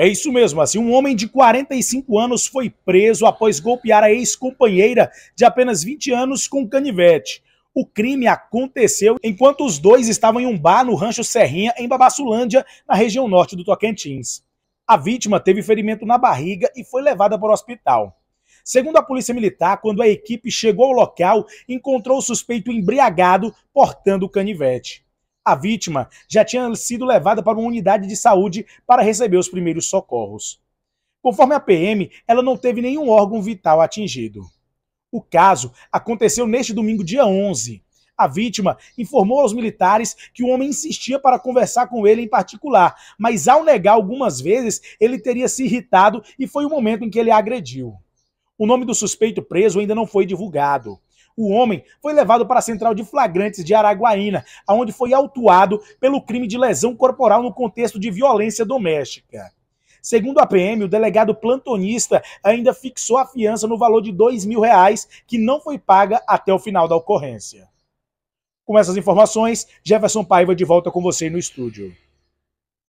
É isso mesmo, assim, um homem de 45 anos foi preso após golpear a ex-companheira de apenas 20 anos com canivete. O crime aconteceu enquanto os dois estavam em um bar no Rancho Serrinha, em Babaçulândia, na região norte do Tocantins. A vítima teve ferimento na barriga e foi levada para o hospital. Segundo a Polícia Militar, quando a equipe chegou ao local, encontrou o suspeito embriagado portando o canivete a vítima já tinha sido levada para uma unidade de saúde para receber os primeiros socorros. Conforme a PM, ela não teve nenhum órgão vital atingido. O caso aconteceu neste domingo, dia 11. A vítima informou aos militares que o homem insistia para conversar com ele em particular, mas ao negar algumas vezes, ele teria se irritado e foi o momento em que ele a agrediu. O nome do suspeito preso ainda não foi divulgado o homem foi levado para a central de flagrantes de Araguaína, onde foi autuado pelo crime de lesão corporal no contexto de violência doméstica. Segundo a PM, o delegado plantonista ainda fixou a fiança no valor de dois mil reais, que não foi paga até o final da ocorrência. Com essas informações, Jefferson Paiva de volta com você no estúdio.